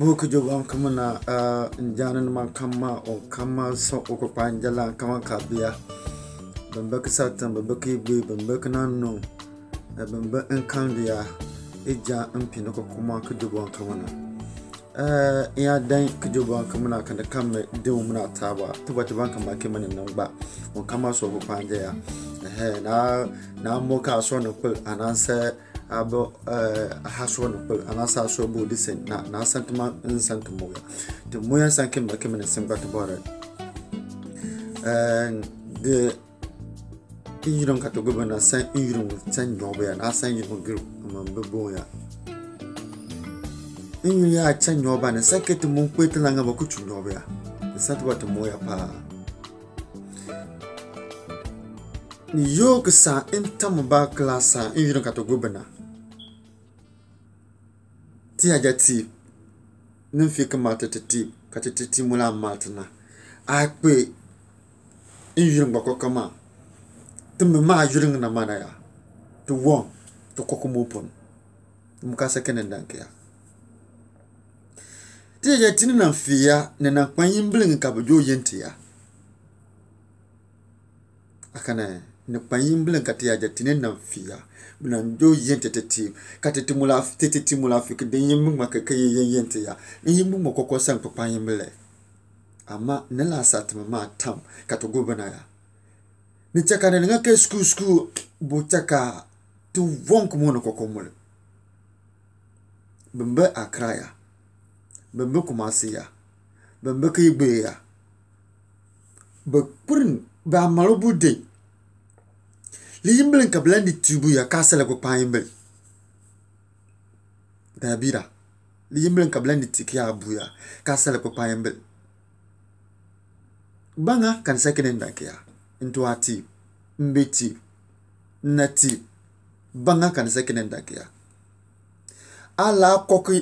book jogon kamana a janin man kama o kama so o ko panjala kama kabiya ban baki satan ban baki bi ban baki nanu ban ba in kandiya ija in pina ko kuma ka jogon kamana eh ya dan ka jogon kamana kan da kan mai din muna taba tabbata ban kan maki manin nan ba on kama so ko panjaya eh na na mo ka so na kul anansa abɔ ɛɛ ahasoɔ no pɛlɛ anaasɛ ahasoɔ bɔ odi sɛn na n'asɛntoma nsɛntoma wia nti mo yɛn nsa kemba kemba ne nsɛm gbata bɔɔre ɛɛ de nyinom katogo bɛ na sɛn nyinom sɛn nyɔɔbɛ ya n'asɛn nyinom giri ama bɛ bɔn ya nyinom yɛ akyɛ nyɔɔbɛ ne sɛ kete mo nkpe te na nga bɔ kutu nyɔɔbɛ ya nsɛn te bɔ te mo ya paa. York sa in tam ba klasa in yirin kato gubana. ti ya gya tii ne mfii kamata titi ka titi tii mu lan mali ti na a yi kpɛ n yuli gba kɔkɔ maa ti mi maa yuli ŋ na mana ya ti wɔn ti kɔkɔ mu pun mu ka sɛ kɛnɛ dan kɛya ti ya gya ti ni nan fii ya ni nan kpa yin bili ka bi jo yin ti ya a kana pa bila ka kati ya jɛ ti fiya bi ndo do tete ti ka tete mula tete ti mula fi ki yin ma ka ka yin ya n yin mi ma kɔkɔ san pa yin bila ama ne la sa ti ma tam ka ti go bana ya ni chaka ka nga ka sku sku bo chaka ka ti wɔn no koko kɔkɔ muli bin bɛ ya kumasi ya bembe bɛ yi ya bi kpirin bi amalibu le yimbele ka bi lan ya ka ya, ya, asala ku kpahi yimbil. Daabira. Li yimbili ka bi lan di ka yaa buya ka asala ku kpahi yimbil. ka n sa ka N tɔɣa tii. N bɛ tii. N na ka sa Ala koki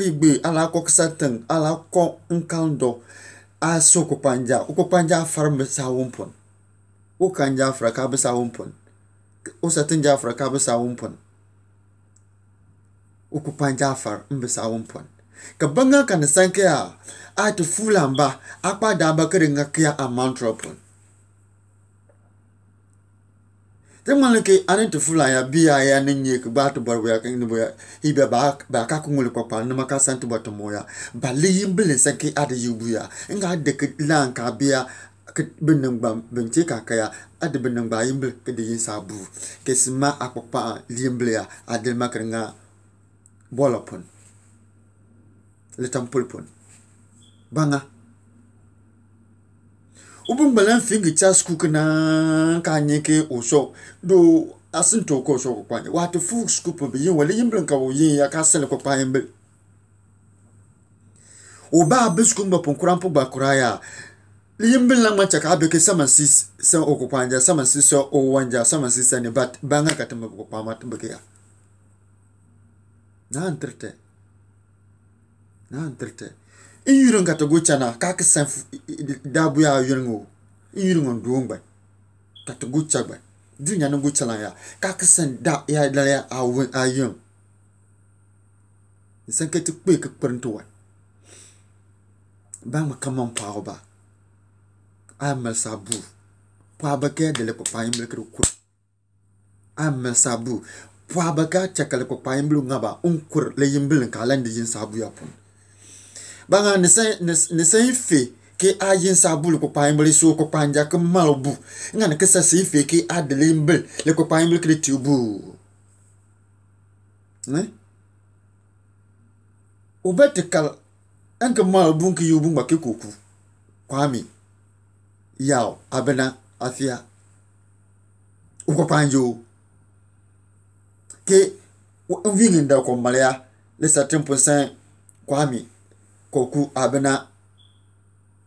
ki gbe ala koki satan ala ko n aso a panja ko panja farm sa wonpon wo kan gya afraka abɛsa wo mpɔn wo sɛten gya afraka abɛsa wo mpɔn wo kupan gya afar mbɛsa wo mpɔn ka banga ka ne sanke a a te fulan akpa da ba kere nga kia a mantropon te ke ane te fula ya biya ya, ya ne nye ke ba te barwe ya keng nebo ya ibe ba ba ka kungule kwa pa nema ka santu ba tomo ya ba li yimbele sanke a yubu ya nga de ke lan ka biya bɛ niŋ bin chɛ ka kaya a di bi niŋ ba ayinbili ka di yinsi a buu a ya a dili ma ka di ŋa bɔla puni li tam puli puni baŋa u bin gba lahi fiigi cha skuu kana ka a nyɛ ka a sin too ka o sɔg kpakpa nyɛ waa ti fuui skuu bi yin wa li yinbili ka yin ya ka a sali kpakpa yinbili o baa bi pun kuran pu ah. ya Limbin langman chaka abeke saman si san okupanja, saman si so owanja, saman si sani bat banga katimba okupama timbeke ya. Na antirte. Na antirte. In yurin kata guchana kaki san dabu ya yurin o. In yurin on duon bai. Kata gucha bai. yana nyanin guchana ya. Kaki san da ya dalaya a wun a yun. Nisan kai ti kwe kakparin tuwa. Bang makaman pawa ba. Amal sabu paɣaba de ya dali kpukpayimbili kru. di kuri sabu paɣaba ka ya chɛ ka li kpukpayimbili ŋaba n kuri li yimbili ka sabu ya pun banga saabuya puuni baŋa ni ke a sabu saabu li kpukpayimbili so kpukpanja ka mali bu n ŋani ke a dali yimbili li kpukpayimbili ka di tiyo bu o ba ti kali ke kwami yaw abena afia ukɔkwan yoo ke vingi da kɔnmalea lisa timponsɛn kwami kɔku abena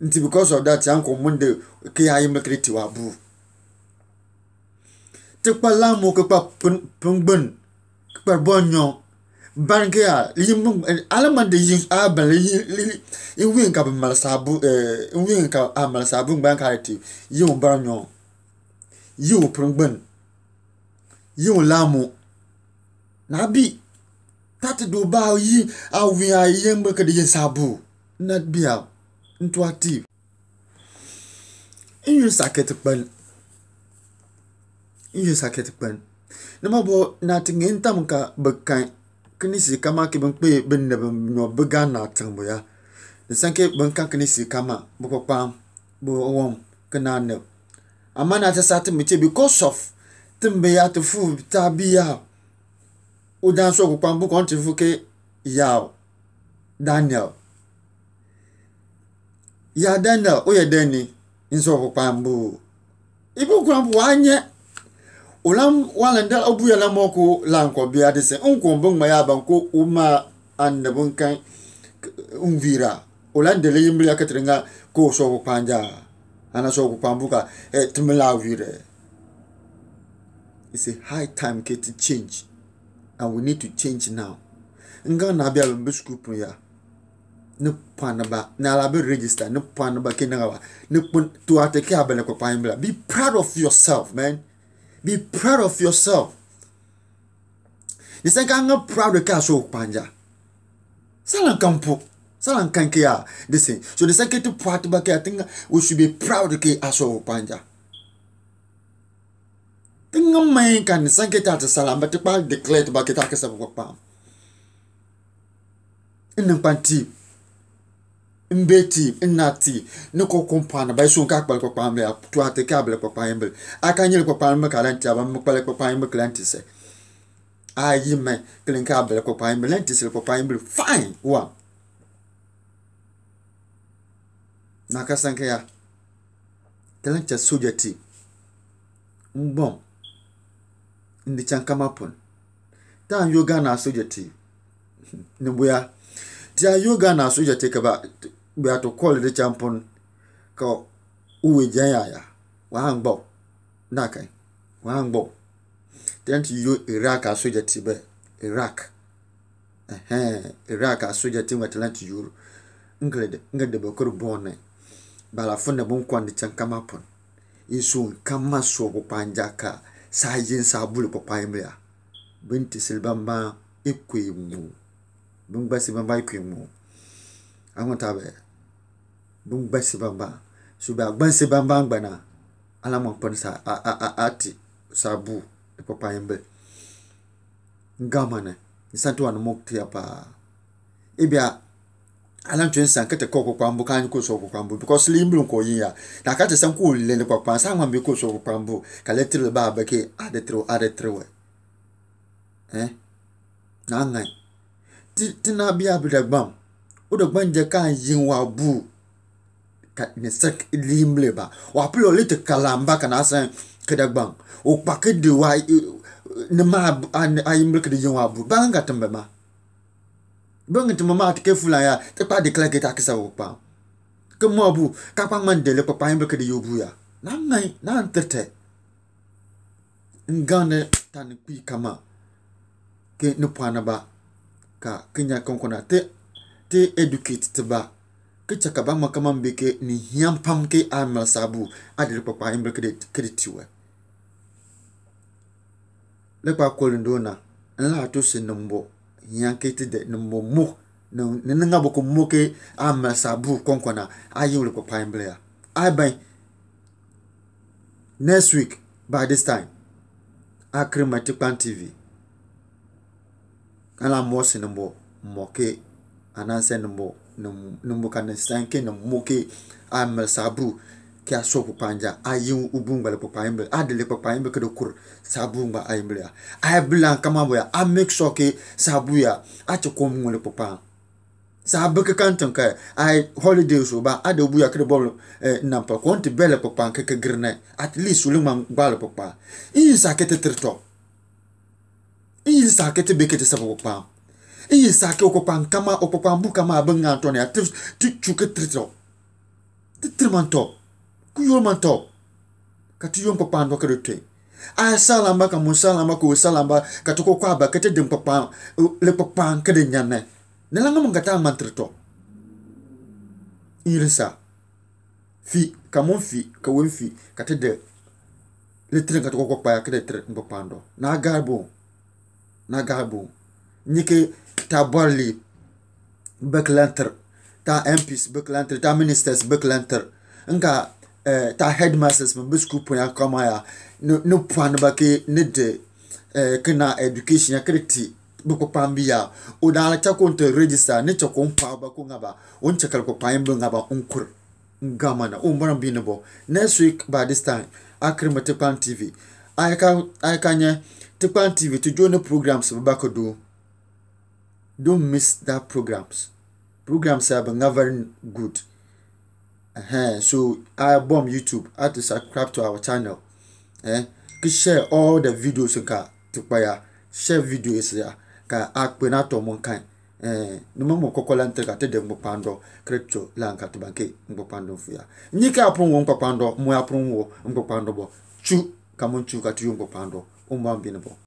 nti because of that yan kɔn mun de ke ya yi mekiri tiwa buu tikpa lamu kikpa pungbin kikpa bɔnyɔn barigi a eh, alamandi a bali n win ka bi malisi abu n eh, win ka a malisi abu n gbani ka ti yi o bari nyɔ yi o piri gbuni yi o laamu na bi tati do ba yi a win a yi n ka di yi sabu na bi a n to a ti n yi sakiti kpani n yi sakiti kpani ni ma bɔ na ti ŋa n ka bi kini si kama ke bin kpe bin ne bin nyo bi Ghana tiŋbu ya. Di san ke bin ka kini si kama bi kpakpaam bi wɔm ki naa nɛb. Amma na ta saa ti mi che because of ti bi ya ti fu taa bi ya o dan so kpakpaam bi kɔn ti fu ke ya Daniel. Ya Daniel o yɛ dɛni n so kpakpaam bo. Ibi kuran bo wa nyɛ ulam walan abu ya la moko lan ko biya de sen unko bon ma ya ban ko uma annabun kan unvira ulan de leyin biya katringa ko so ko panja ana so ko pambuka e timla vire it's a high time get to change and we need to change now nga na biya ban bisku pun ya ne panaba na la be register ne panaba kenanga ne pun to atake abele ko pambla be proud of yourself man Be proud of yourself. Nisɛn nga proud of kaa so panja. Salan kan po. Salan kan ya, So the second te proud ba ke tinga we should be proud of a ah, so panja. Tinga main kan nisɛn ke ta salam salan ba te pa declare ba ke ta ke sa ba kpa. mbeti nnati ne kokun paana ba yesu ka kpali kpakpan bɛ a to a te kɛ a bɛlɛ kpakpan bɛlɛ a ka nyɛlɛ kpakpan bɛ kala ti a ba mi kpali kpakpan bɛ kala ti sɛ a yi mɛ kelen ka bɛlɛ kpakpan bɛlɛ ti sɛ kpakpan bɛlɛ fain wa na ka san ya tɛlɛ kyɛ soja ti n gbɔn n de kyɛn kama pun taa n yɔ ghana soja ti ne boya. ti yoga na soja te ka ba beato kɔɔle de kyɛn pon ka uwe gyɛn yaya wahan gbɔ nakan wahan gbɔ then yo iraq a ti bɛ iraq ɛhɛn iraq a soja ti ŋmɛ tɛnɛ ti yoro nkele de nkele de bɛ kɔri bɔn ne balafo ne bon kɔn de kyɛn kama pon isu kama soɔ kpanja ka saa yin saa bulu kpakpan mi a binti silibamba ekwe mu bin gbasi bamba ekwe mu ahun ta dun gbansi bambam subihi gbansi bambam gbana a lahi mɔŋ pini ati sabu di kpakpayimbil n gamani n sani ti wani mɔk tiya paa i biya a e n sani ka ti kɔ kpakpambu ka a ni kuli suhu kpakpambu because li yimbil n ku yin ya naa ka ti sani ka o lini kpakpam saa ŋmani bee ka o suhu kpakpambu ka lee tirili baa bɛ kee a di tiri a di tiri wɛ eh naa ŋai ti ti naa biya bi da gbam o di gbani jɛ ka yin waa buu sak limle ba wa plo le te kalamba kana sen kedagbang, gbang o pake de wa ne ma ayimle kada yin wa bu ba nga tembe ma ba tembe ma te fula ya te pa de klake ta kisa wo pa ke mo bu ka pa man de le pa ayimle kada yo bu ya na ngai na antete ngane tan pi kama ke ne pwana ba ka kenya konkona te te educate te ba ke chakaba makama beke ni hiam pam ke amal sabu adil papa imbel berkredit kede tiwa le kwa kolin dona nla tu se nombo kita ke de nombo mu, no boko ke amal sabu konkona ayu le papa yang belia, Ay bay, next week by this time akrimati pan tv kana mo se nombo mo ke ananse nombo numbukan sanke muke amel sabru ke a so pupanja ayu ubung bala pupayin paimbe adele pupayin paimbe ke dokur sabu ba aimbe ya ay blan kama boya a make sure ke sabu ya a ci ko mun le pa sabu ka kantan kai ay holiday so ba ada ya eh, ke bol nan pa konti nti bela pa ke ka at least ulu man bala pupa in sa ke te tirto in sa ke te be ke te sabu pa. Iyi sake okokpa nkama okokpa mbu kama abe nga ntɔ ne ate ti tsu ke tri tɔ. Ti tri ma ntɔ. Ku yɔ ma ntɔ. Ka ti yɔ nkpakpa ntɔ ke de tɔe. Aya salamba ka mu salamba ka o salamba ka ti kɔkɔ aba ke te de nkpakpa le kpakpa ke de nya nɛ. Ne la nga mu ka taa ma tri tɔ. Iri sa. Fi ka mu fi ka wo fi ka te de le tri ka ti kɔkɔ kpa ya ke de tri nkpakpa ntɔ. Na agarbo. Na agarbo. niki ta bolli beklantr ta mps beklanter ta ministers beklanter nka e, ta headmasters mi bi punya koma ya nu nu ki ni di eh, kina education ya kriti ti bi ku kpam ya o daa la ko register ni chɛ ko pa ba ko ba un ni chɛ kali ku ba na bi next week by this time a kiri tv a yi e ka e nyɛ tv ti jone programs ba ko Don't miss that programs. Programs are very good. Uh-huh. So I bomb YouTube. I to subscribe to our channel. Eh? Share all the videos ka tukpaya. Share videos ya ka akpe na to monkai. Eh, numa mo kokola nteka te de mkpando crypto la nkatu banke mkpando fuya. Nyika apon wo mkpando, mo apon wo mkpando bo. Chu kamun chu katu mkpando. Umba mbine bo.